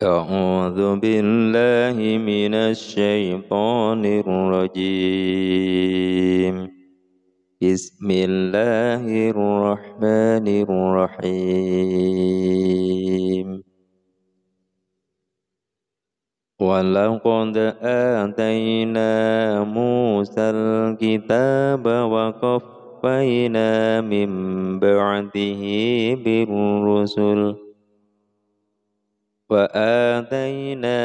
أعوذ بالله من الشيطان الرجيم بسم الله الرحمن الرحيم ولقد آتينا موسى الكتاب وقفينا من بعده بالرسل وآتينا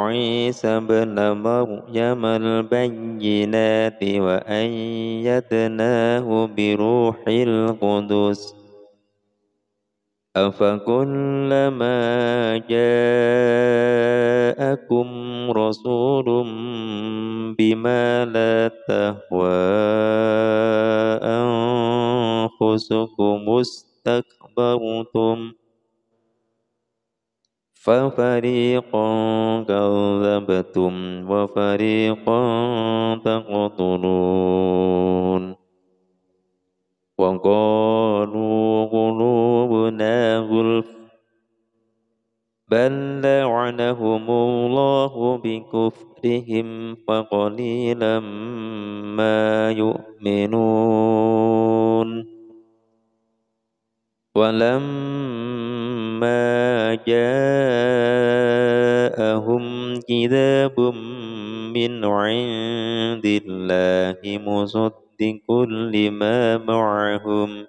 عيسى ابن مريم البينات وأيدناه بروح القدس أفكلما جاءكم رسول بما لا تهوى أنفسكم استكبرتم ففريقا كذبتم وفريقا تقتلون وقالوا قلوبنا غلف بل لعنهم الله بكفرهم فقليلا ما يؤمنون ولما لما جاءهم كتاب من عند الله مصدق لما معهم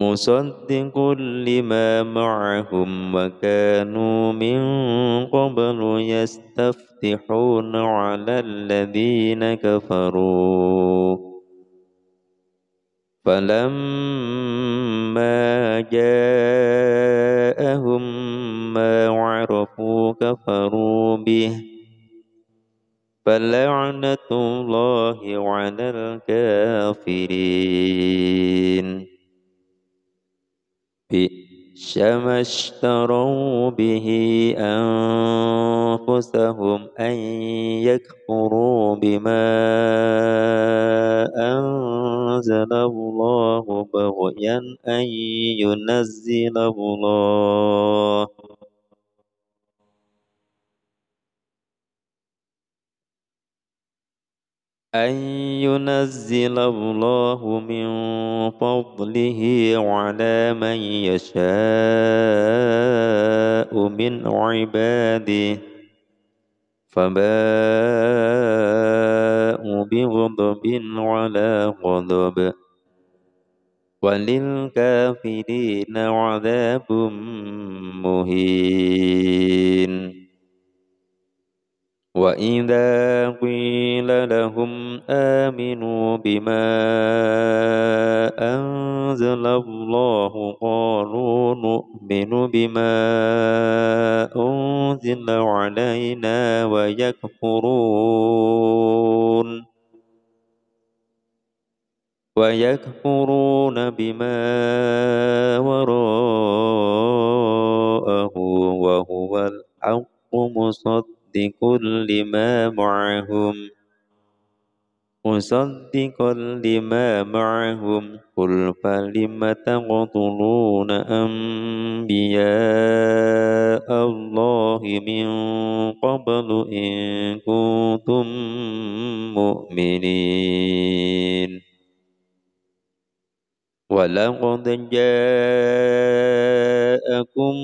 مصدق لما معهم وكانوا من قبل يستفتحون على الذين كفروا فلما جاءهم ما عرفوا كفروا به فلعنة الله على الكافرين بئس ما اشتروا به أنفسهم أن يكفروا بما أنفسهم أنزل الله بغيا أن ينزل الله أن ينزل الله من فضله على من يشاء من عباده فما بغضب على غضب وللكافرين عذاب مهين وإذا قيل لهم آمنوا بما أنزل الله قالوا نؤمن بما أنزل علينا ويكفرون ويكفرون بما وراءه وهو الحق مصدق لما معهم مصدقا لما معهم قل فلم تقتلون أنبياء الله من قبل إن كنتم مؤمنين ولقد جاءكم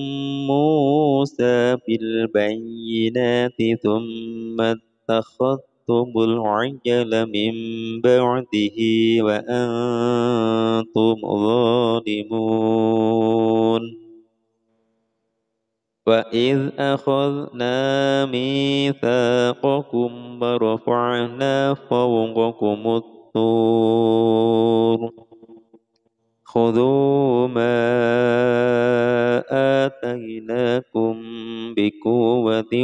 موسى بالبينات ثم اتخذتم العجل من بعده وأنتم ظالمون وإذ أخذنا ميثاقكم ورفعنا فوقكم الطور خذوا ما آتيناكم بقوة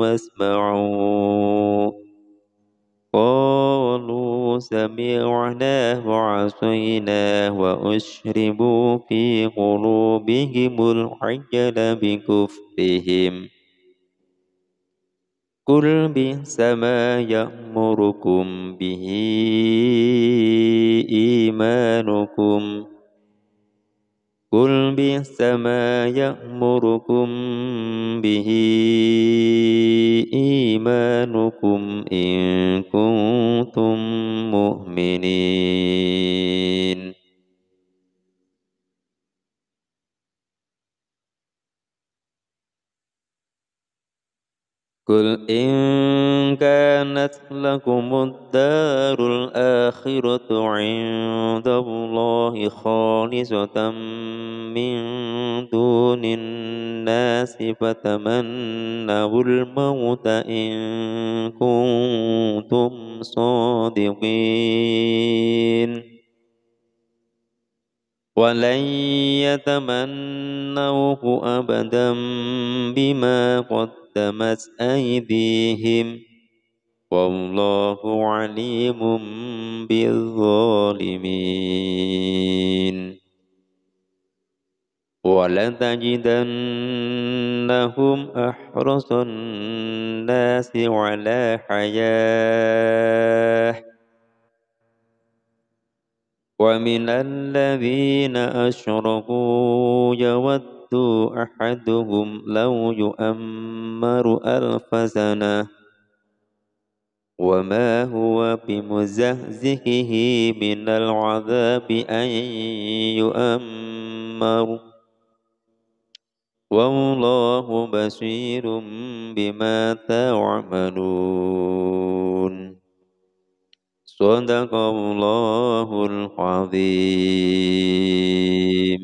واسمعوا قالوا سمعنا وعصينا وأشربوا في قلوبهم العجل بكفرهم قل بئس ما يأمركم به إيمانكم قل بئس ما يأمركم به إيمانكم إن كنتم مؤمنين قل إن كانت لكم الدار الآخرة عند الله خالصة من دون الناس فتمنوا الموت إن كنتم صادقين ولن يتمنوه أبدا بما قدمت أيديهم والله عليم بالظالمين ولتجدنهم أحرص الناس على حياه ومن الذين أشركوا يود أحدهم لو يؤمر ألف سنة وما هو بمزهزهه من العذاب أن يؤمر والله بصير بما تعملون Sadaqallahul Azim.